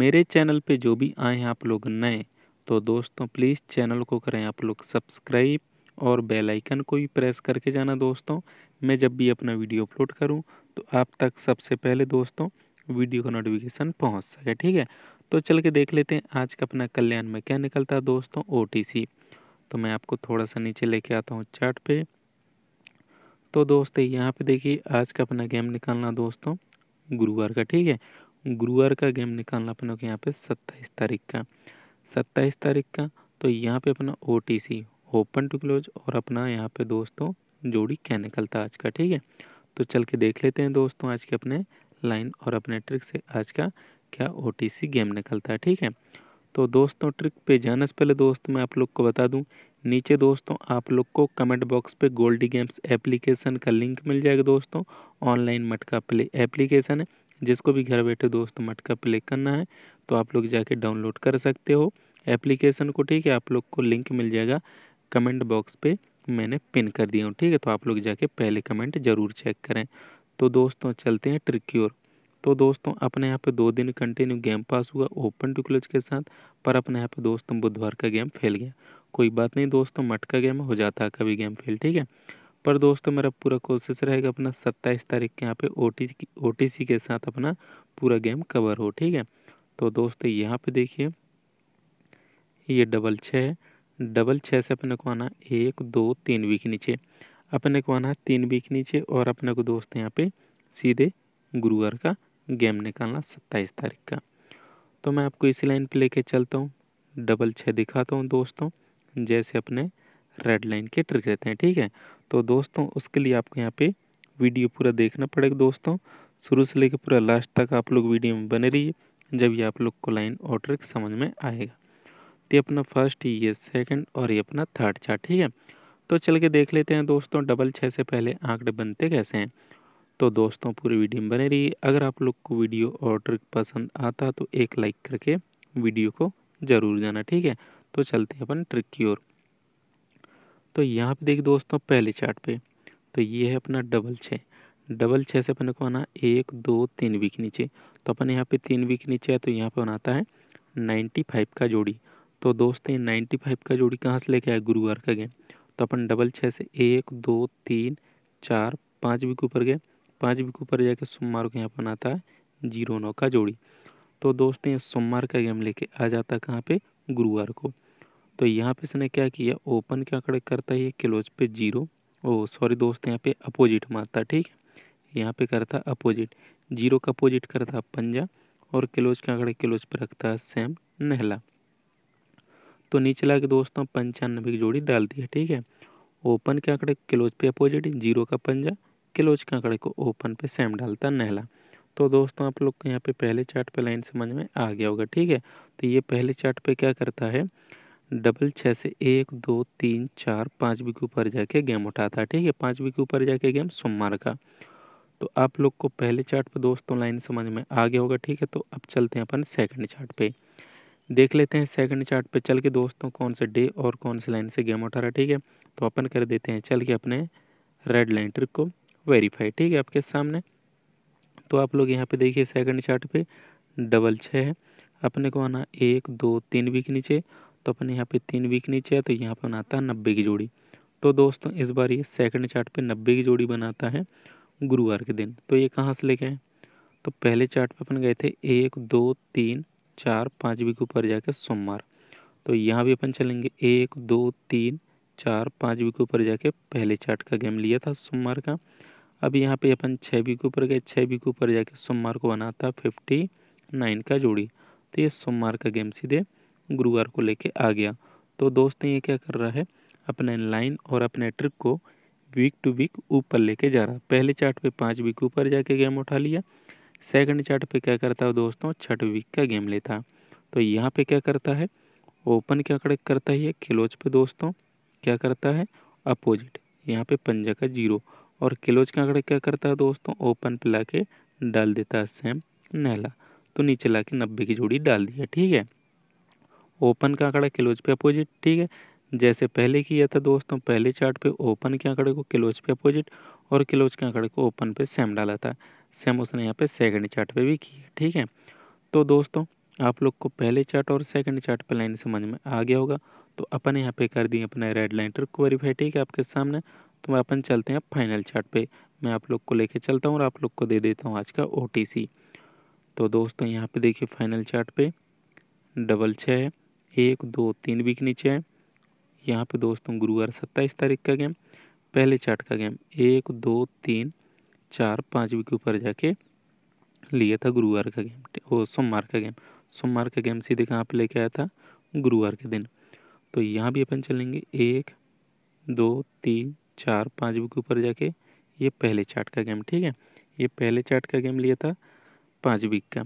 मेरे चैनल पे जो भी आए हैं आप लोग नए तो दोस्तों प्लीज़ चैनल को करें आप लोग सब्सक्राइब और बेल आइकन को भी प्रेस करके जाना दोस्तों मैं जब भी अपना वीडियो अपलोड करूं तो आप तक सबसे पहले दोस्तों वीडियो का नोटिफिकेशन पहुंच सके ठीक है तो चल के देख लेते हैं आज का अपना कल्याण में क्या निकलता है दोस्तों ओ तो मैं आपको थोड़ा सा नीचे लेके आता हूँ चार्ट पे तो दोस्तों यहाँ पर देखिए आज का अपना गेम निकालना दोस्तों गुरुवार का ठीक है गुरुवार का गेम निकालना अपने को यहाँ पे सत्ताईस तारीख का सत्ताईस तारीख का तो यहाँ पे अपना ओ ओपन टू क्लोज और अपना यहाँ पे दोस्तों जोड़ी क्या निकलता आज का ठीक है तो चल के देख लेते हैं दोस्तों आज के अपने लाइन और अपने ट्रिक से आज का क्या ओ गेम निकलता है ठीक है तो दोस्तों ट्रिक पे जाने से पहले दोस्त मैं आप लोग को बता दूं नीचे दोस्तों आप लोग को कमेंट बॉक्स पे गोल्डी गेम्स एप्लीकेशन का लिंक मिल जाएगा दोस्तों ऑनलाइन मटका प्ले एप्लीकेशन है जिसको भी घर बैठे दोस्त मटका प्ले करना है तो आप लोग जाके डाउनलोड कर सकते हो एप्लीकेशन को ठीक है आप लोग को लिंक मिल जाएगा कमेंट बॉक्स पे मैंने पिन कर दिया हूँ ठीक है तो आप लोग जाके पहले कमेंट ज़रूर चेक करें तो दोस्तों चलते हैं ट्रिक्योर तो दोस्तों अपने यहाँ पे दो दिन कंटिन्यू गेम पास हुआ ओपन टू क्लोज के साथ पर अपने यहाँ पे दोस्तों बुधवार का गेम फेल गया कोई बात नहीं दोस्तों मटका गेम हो जाता है कभी गेम फेल ठीक है पर दोस्तों मेरा पूरा कोशिश रहेगा अपना सत्ताईस तारीख के यहाँ पे ओ टी के साथ अपना पूरा गेम कवर हो ठीक है तो दोस्तों यहाँ पे देखिए ये डबल छः है डबल छः से अपने को आना एक दो तीन वीक नीचे अपने को आना तीन वीक नीचे और अपने को दोस्त यहाँ पे सीधे गुरुवार का गेम निकालना सत्ताईस तारीख का तो मैं आपको इसी लाइन पे लेके चलता हूँ डबल छः दिखाता हूँ दोस्तों जैसे अपने रेड लाइन के ट्रिक रहते हैं ठीक है तो दोस्तों उसके लिए आपको यहाँ पे वीडियो पूरा देखना पड़ेगा दोस्तों शुरू से लेकर पूरा लास्ट तक आप लोग वीडियो में बने रहिए जब ये आप लोग को लाइन और ट्रिक समझ में आएगा तो ये अपना फर्स्ट ये सेकंड और ये अपना थर्ड चार्ट ठीक है तो चल के देख लेते हैं दोस्तों डबल छः से पहले आंकड़े बनते कैसे हैं तो दोस्तों पूरी वीडियो में बने रहिए अगर आप लोग को वीडियो और ट्रिक पसंद आता तो एक लाइक करके वीडियो को ज़रूर जाना ठीक है तो चलते हैं अपन ट्रिक की ओर तो यहाँ पे देखिए दोस्तों पहले चार्ट पे तो ये है अपना डबल छः डबल छः से अपने को आना एक दो तीन वीक नीचे तो अपन यहाँ पे तीन वीक नीचे है तो यहाँ पे बनाता है नाइन्टी फाइव का जोड़ी तो दोस्त ये नाइन्टी फाइव का जोड़ी कहाँ से लेके आए गुरुवार का गए तो अपन डबल छः से एक दो तीन चार पाँच वीक ऊपर गए पाँच वीक ऊपर जाके सोमवार को यहाँ पर बनाता है जीरो नौ का जोड़ी तो दोस्त ये सोमवार का गेम लेके आ जाता है कहाँ पर गुरुवार को तो यहाँ पे इसने क्या किया ओपन क्या कर करता है ये क्लोज पे जीरो ओ सॉरी दोस्त यहाँ पे अपोजिट मारता ठीक है यहाँ पे करता अपोजिट जीरो का अपोजिट करता पंजा और क्लोज क्या कर क्लोज पे रखता सेम नहला तो नीचे ला के दोस्तों पंचानबे की जोड़ी डाल दी है ठीक है ओपन के आंकड़े क्लोज पे अपोजिट जीरो का पंजा क्लोज के आंकड़े को ओपन पे सेम डालता नहला तो दोस्तों आप लोग को यहाँ पे पहले चार्ट पे लाइन समझ में आ गया होगा ठीक है तो ये पहले चार्ट पे क्या करता है डबल छः से एक दो तीन चार पाँचवीं के ऊपर जाके गेम उठाता है ठीक है पाँचवीं के ऊपर जाके गेम सोमवार का तो आप लोग को पहले चार्ट पे दोस्तों तो लाइन समझ में आ गया होगा ठीक है तो अब चलते हैं अपन सेकंड चार्ट पे देख लेते हैं सेकंड चार्ट पे चल के दोस्तों कौन से डे और कौन से लाइन से गेम उठा रहा है ठीक है तो अपन कर देते हैं चल के अपने रेड लाइन ट्रिक को वेरीफाई ठीक है आपके सामने तो आप लोग यहाँ पे देखिए सेकंड चार्ट पे डबल छः है अपने को आना एक दो तीन वीक नीचे तो अपन यहाँ पे तीन वीक नीचे है तो यहाँ पर बनाता है नब्बे की जोड़ी तो दोस्तों इस बार ये सेकंड चार्ट पे नब्बे की जोड़ी बनाता है गुरुवार के दिन तो ये कहाँ से लेके आए तो पहले चार्ट पे अपन गए थे एक दो तीन चार पाँच वीक ऊपर जाके सोमवार तो यहाँ भी अपन चलेंगे एक दो तीन चार पाँच वीक ऊपर जाके पहले चार्ट का गेम लिया था सोमवार का अब यहाँ पे अपन छः वीक ऊपर गए छः वीक ऊपर जाके सोमवार को बनाता फिफ्टी नाइन का जोड़ी तो ये सोमवार का गेम सीधे गुरुवार को लेके आ गया तो दोस्त ये क्या कर रहा है अपने लाइन और अपने ट्रिप को वीक टू वीक ऊपर लेके जा रहा पहले चार्ट पे पाँच वीक ऊपर जाके गेम उठा लिया सेकंड चार्ट पे क्या करता है दोस्तों छठ वीक का गेम लेता तो यहाँ पे क्या करता है ओपन क्या करता है क्लोज पे दोस्तों क्या करता है अपोजिट यहाँ पे पंजा का जीरो और क्लोज का आंकड़े क्या करता है दोस्तों ओपन पे ला के डाल देता है सेम नहला तो नीचे ला के नब्बे की जोड़ी डाल दिया ठीक है ओपन के आंकड़ा क्लोज पे अपोजिट ठीक है जैसे पहले किया था दोस्तों पहले चार्ट पे ओपन के आंकड़े को क्लोज पे अपोजिट और क्लोज के आंकड़े को ओपन पे सेम डाला था सेम उसने यहाँ पे सेकंड चार्ट पे भी किया ठीक है तो दोस्तों आप लोग को पहले चार्ट और सेकंड चार्ट पे लाइन समझ में आ गया होगा तो अपन यहाँ पे कर दिए अपने रेड लाइन ट्रिक वेरीफाई ठीक है आपके सामने तो मैं अपन चलते हैं फाइनल चार्ट पे मैं आप लोग को लेके चलता हूँ और आप लोग को दे देता हूँ आज का ओ तो दोस्तों यहाँ पे देखिए फाइनल चार्ट पे डबल छः है एक दो तीन वीक नीचे है यहाँ पे दोस्तों गुरुवार सत्ताईस तारीख का गेम पहले चार्ट का गेम एक दो तीन चार पाँच वीक ऊपर जाके लिया था गुरुवार का गेम वो सोमवार का गेम सोमवार का गेम सीधे कहाँ पे लेके आया था गुरुवार के दिन तो यहाँ भी अपन चलेंगे एक दो तीन चार पाँच वीक ऊपर जाके ये पहले चार्ट का गेम ठीक है ये पहले चार्ट का गेम लिया था पाँच वीक का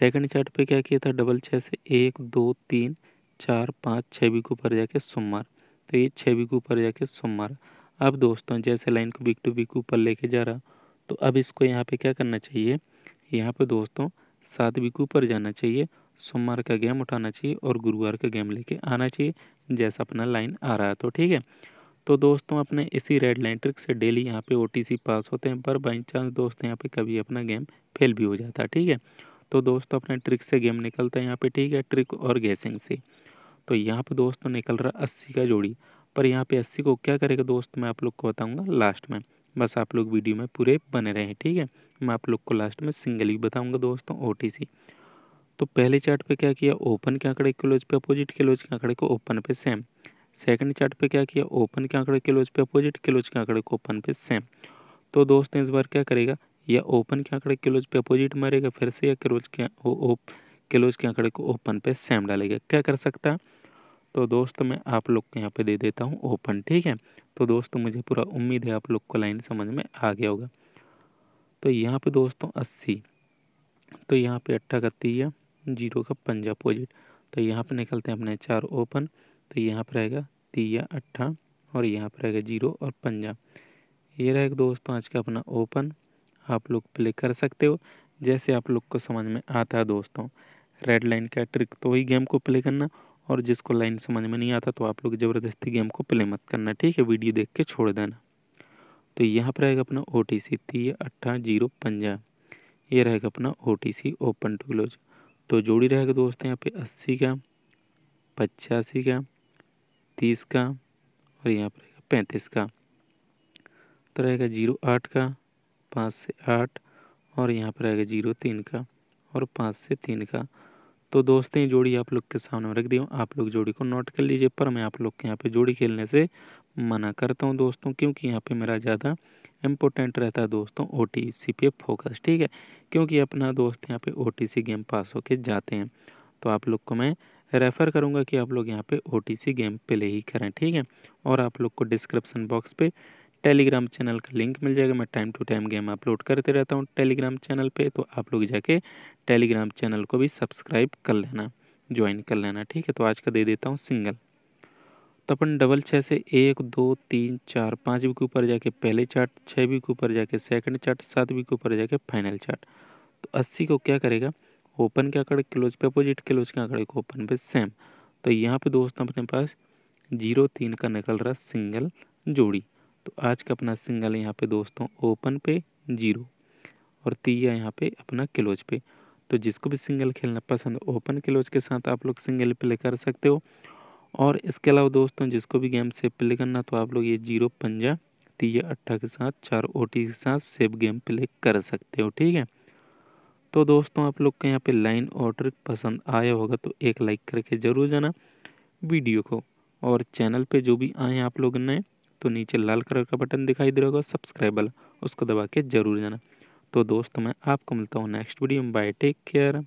सेकंड चार्ट पे क्या किया था डबल छः से एक दो तीन चार पाँच छः बी के ऊपर जाके सोमवार तो ये छः बी के ऊपर जाके सोमवार अब दोस्तों जैसे लाइन को बिक टू बिक ऊपर लेके जा रहा तो अब इसको यहाँ पे क्या करना चाहिए यहाँ पे दोस्तों सात बी के ऊपर जाना चाहिए सोमवार का गेम उठाना चाहिए और गुरुवार का गेम लेके आना चाहिए जैसा अपना लाइन आ रहा है तो ठीक है तो दोस्तों अपने इसी रेड लाइन ट्रिक से डेली यहाँ पे ओ पास होते हैं पर बाई चांस दोस्त यहाँ पे कभी अपना गेम फेल भी हो जाता है ठीक है तो दोस्तों अपने ट्रिक से गेम निकलता है यहाँ पे ठीक है ट्रिक और गैसिंग से तो यहाँ पे दोस्तों तो निकल रहा अस्सी का जोड़ी पर यहाँ पे अस्सी को क्या करेगा दोस्त मैं आप लोग को बताऊँगा लास्ट में बस आप लोग वीडियो में पूरे बने रहें ठीक है मैं आप लोग को लास्ट में सिंगल ही बताऊँगा दोस्तों ओ तो पहले चार्ट पे क्या किया ओपन के आंकड़े क्लोज पे अपोजिट क्लोज के आंकड़े को ओपन पे सेम सेकंड चार्ट पे क्या किया ओपन के आंकड़े क्लोज पे अपोजिट क्लोज के आंकड़े को ओपन पे सेम तो दोस्तों इस बार क्या करेगा या ओपन के आंकड़े क्लोज पे अपोजिट मारेगा फिर से या क्लोज के ओप क्लोज के आंकड़े को ओपन पे सेम डालेगा क्या कर सकता है तो दोस्त मैं आप लोग को यहाँ पे दे देता हूँ ओपन ठीक है तो दोस्तों मुझे पूरा उम्मीद है आप लोग को लाइन समझ में आ गया होगा तो यहाँ पे दोस्तों अस्सी तो यहाँ पे अट्ठा का तीया जीरो का पंजा अपोजिट तो यहाँ पे निकलते हैं अपने चार ओपन तो यहाँ पर रहेगा तीया अट्ठा और यहाँ पर रहेगा जीरो और पंजा ये रहेगा दोस्तों आज का अपना ओपन आप लोग प्ले कर सकते हो जैसे आप लोग को समझ में आता है दोस्तों रेड लाइन का ट्रिक तो वही गेम को प्ले करना और जिसको लाइन समझ में नहीं आता तो आप लोग ज़बरदस्ती गेम को प्ले मत करना ठीक है वीडियो देख के छोड़ देना तो यहाँ पर रहेगा अपना ओ टी सी ती अट्ठा जीरो पंजा ये रहेगा अपना O T C open to close तो जोड़ी रहेगा दोस्तों यहाँ पे अस्सी का पचासी का तीस का और यहाँ पर रहेगा पैंतीस का तो रहेगा जीरो आठ का पाँच से आठ और यहाँ पर रहेगा जीरो तीन का और पाँच से तीन का तो दोस्तें जोड़ी आप लोग के सामने रख दी आप लोग जोड़ी को नोट कर लीजिए पर मैं आप लोग के यहाँ पे जोड़ी खेलने से मना करता हूँ दोस्तों क्योंकि यहाँ पे मेरा ज़्यादा इम्पोर्टेंट रहता है दोस्तों ओ टी सी पे फोकस ठीक है क्योंकि अपना दोस्त यहाँ पे O T C game pass होके जाते हैं तो आप लोग को मैं रेफ़र करूँगा कि आप लोग यहाँ पे O T C game play ही करें ठीक है और आप लोग को डिस्क्रिप्सन बॉक्स पे टेलीग्राम चैनल का लिंक मिल जाएगा मैं time to time game upload करते रहता हूँ टेलीग्राम चैनल पे तो आप लोग जाके टेलीग्राम चैनल को भी सब्सक्राइब कर लेना ज्वाइन कर लेना ठीक है तो आज का दे देता हूँ सिंगल तो अपन डबल छः से एक दो तीन चार पाँच वी के ऊपर जाके पहले चार्ट छः वी के ऊपर जाके सेकंड चार्ट सात वी के ऊपर जाके फाइनल चार्ट तो अस्सी को क्या करेगा ओपन के आंकड़े क्लोज पे अपोजिट क्लोज के आंकड़े को ओपन पे सेम तो यहाँ पे दोस्तों अपने पास जीरो तीन का निकल रहा सिंगल जोड़ी तो आज का अपना सिंगल यहाँ पे दोस्तों ओपन पे जीरो और तीया यहाँ पे अपना क्लोज पे तो जिसको भी सिंगल खेलना पसंद ओपन क्लोज के साथ आप लोग सिंगल प्ले कर सकते हो और इसके अलावा दोस्तों जिसको भी गेम सेव प्ले करना तो आप लोग ये जीरो पंजा तीया अट्ठा के साथ चार ओ के साथ सेव गेम प्ले कर सकते हो ठीक है तो दोस्तों आप लोग का यहाँ पे लाइन ऑर्डर पसंद आया होगा तो एक लाइक करके ज़रूर जाना वीडियो को और चैनल पे जो भी आए आप लोग नए तो नीचे लाल कलर का बटन दिखाई दे रहा होगा सब्सक्राइबल उसको दबा के जरूर जाना तो दोस्तों मैं आपको मिलता हूँ नेक्स्ट वीडियो में बाय टेक केयर